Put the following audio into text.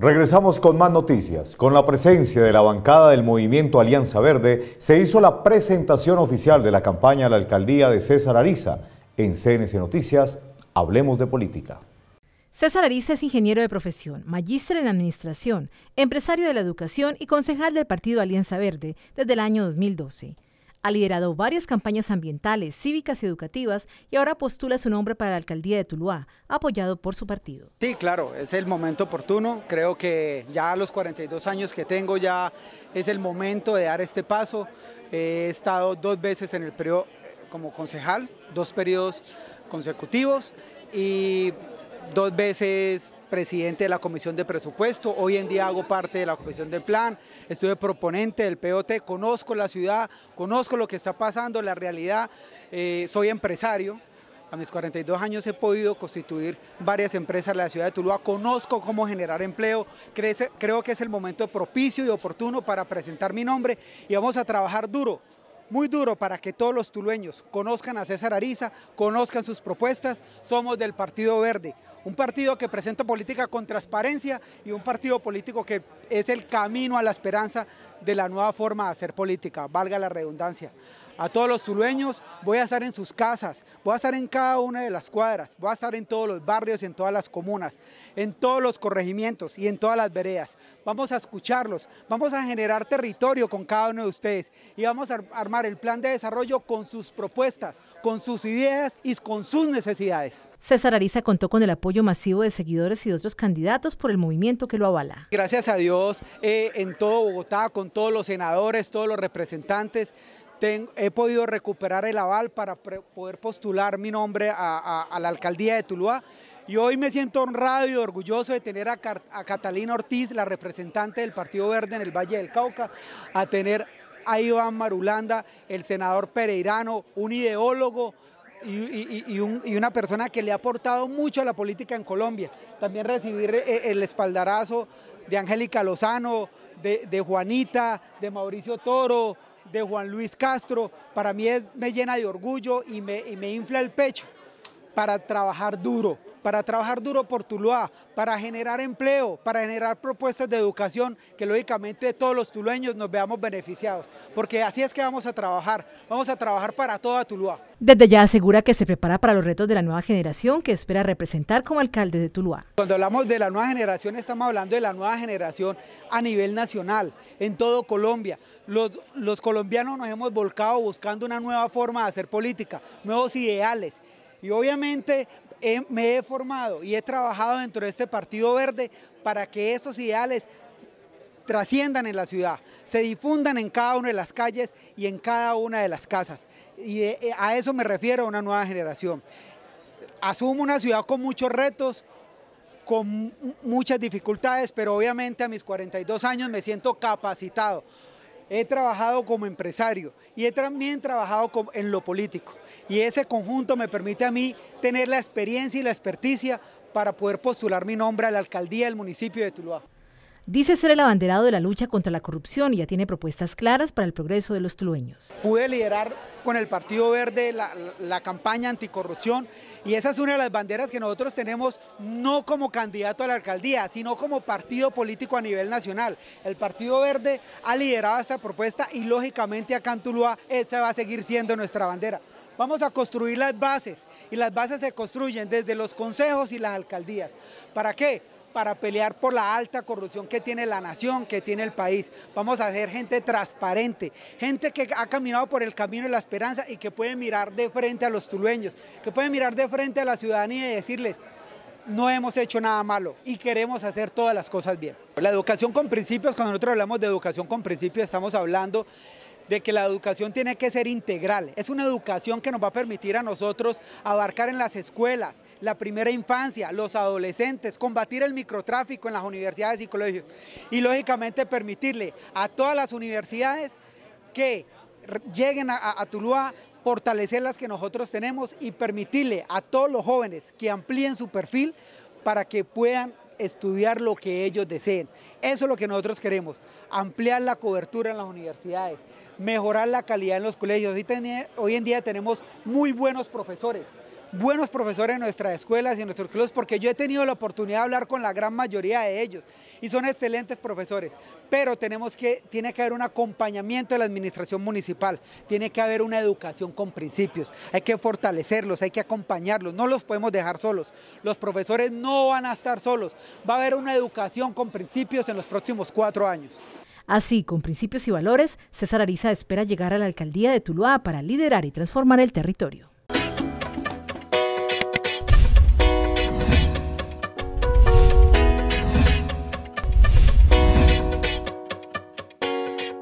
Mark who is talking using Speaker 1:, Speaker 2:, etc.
Speaker 1: Regresamos con más noticias. Con la presencia de la bancada del movimiento Alianza Verde, se hizo la presentación oficial de la campaña a la alcaldía de César Ariza. En CNC Noticias, hablemos de política.
Speaker 2: César Ariza es ingeniero de profesión, magíster en administración, empresario de la educación y concejal del partido Alianza Verde desde el año 2012. Ha liderado varias campañas ambientales, cívicas y educativas y ahora postula su nombre para la alcaldía de Tuluá, apoyado por su partido.
Speaker 1: Sí, claro, es el momento oportuno. Creo que ya a los 42 años que tengo ya es el momento de dar este paso. He estado dos veces en el periodo eh, como concejal, dos periodos consecutivos y dos veces presidente de la Comisión de Presupuesto, hoy en día hago parte de la Comisión del Plan, estuve proponente del POT, conozco la ciudad, conozco lo que está pasando, la realidad, eh, soy empresario, a mis 42 años he podido constituir varias empresas en la ciudad de Tuluá, conozco cómo generar empleo, creo que es el momento propicio y oportuno para presentar mi nombre y vamos a trabajar duro muy duro para que todos los tulueños conozcan a César Ariza, conozcan sus propuestas. Somos del Partido Verde, un partido que presenta política con transparencia y un partido político que es el camino a la esperanza de la nueva forma de hacer política, valga la redundancia a todos los tulueños, voy a estar en sus casas, voy a estar en cada una de las cuadras, voy a estar en todos los barrios en todas las comunas, en todos los corregimientos y en todas las veredas. Vamos a escucharlos, vamos a generar territorio con cada uno de ustedes y vamos a armar el plan de desarrollo con sus propuestas, con sus ideas y con sus necesidades.
Speaker 2: César Ariza contó con el apoyo masivo de seguidores y de otros candidatos por el movimiento que lo avala.
Speaker 1: Gracias a Dios, eh, en todo Bogotá, con todos los senadores, todos los representantes, he podido recuperar el aval para poder postular mi nombre a, la alcaldía de Tuluá. Y hoy me siento honrado y orgulloso de tener a, Catalina Ortiz, la representante del Partido Verde en el Valle del Cauca, a tener a Iván Marulanda, el senador pereirano, un ideólogo y, una persona que le ha aportado mucho a la política en Colombia. También recibir eh, eh, el espaldarazo de Angélica Lozano, de Juanita, de Mauricio Toro, de Juan Luis Castro, para mí es, me llena de orgullo y me, y me infla el pecho para trabajar duro, para trabajar duro por Tuluá, para generar empleo, para generar propuestas de educación, que lógicamente todos los tulueños nos veamos beneficiados, porque así es que vamos a trabajar, vamos a trabajar para toda Tuluá.
Speaker 2: Desde ya asegura que se prepara para los retos de la nueva generación que espera representar como alcalde de Tuluá.
Speaker 1: Cuando hablamos de la nueva generación, estamos hablando de la nueva generación a nivel nacional, en todo Colombia. Los, los colombianos nos hemos volcado buscando una nueva forma de hacer política, nuevos ideales. Y obviamente me he formado y he trabajado dentro de este Partido Verde para que esos ideales trasciendan en la ciudad, se difundan en cada una de las calles y en cada una de las casas. Y eh, eh, a eso me refiero a una nueva generación. Asumo una ciudad con muchos retos, con muchas dificultades, pero obviamente a mis 42 años me siento capacitado he trabajado como empresario y he también trabajado en lo político. Y ese conjunto me permite a mí tener la experiencia y la experticia para poder postular mi nombre a la alcaldía del municipio de Tuluá.
Speaker 2: Dice ser el abanderado de la lucha contra la corrupción y ya tiene propuestas claras para el progreso de los tulueños.
Speaker 1: Pude liderar con el Partido Verde la, campaña anticorrupción y esa es una de las banderas que nosotros tenemos no como candidato a la alcaldía, sino como partido político a nivel nacional. El Partido Verde ha liderado esta propuesta y lógicamente acá en Tuluá esa va a seguir siendo nuestra bandera. Vamos a construir las bases y las bases se construyen desde los consejos y las alcaldías. ¿Para qué? para pelear por la alta corrupción que tiene la nación, que tiene el país. Vamos a ser gente transparente, gente que ha caminado por el camino de la esperanza y que puede mirar de frente a los tulueños, que puede mirar de frente a la ciudadanía y decirles, no hemos hecho nada malo y queremos hacer todas las cosas bien. La educación con principios, cuando nosotros hablamos de educación con principios, estamos hablando de que la educación tiene que ser integral. Es una educación que nos va a permitir a nosotros abarcar en las escuelas, la primera infancia, los adolescentes, combatir el microtráfico en las universidades y colegios y lógicamente permitirle a todas las universidades que lleguen a, a fortalecer las que nosotros tenemos y permitirle a todos los jóvenes que amplíen su perfil para que puedan estudiar lo que ellos deseen. Eso es lo que nosotros queremos, ampliar la cobertura en las universidades, mejorar la calidad en los colegios. Hoy, en día tenemos muy buenos profesores buenos profesores en nuestras escuelas y en nuestros clubes porque yo he tenido la oportunidad de hablar con la gran mayoría de ellos y son excelentes profesores, pero tenemos que, tiene que haber un acompañamiento de la administración municipal, tiene que haber una educación con principios, hay que fortalecerlos, hay que acompañarlos, no los podemos dejar solos, los profesores no van a estar solos, va a haber una educación con principios en los próximos cuatro años.
Speaker 2: Así, con principios y valores, César Ariza espera llegar a la alcaldía de Tuluá para liderar y transformar el territorio.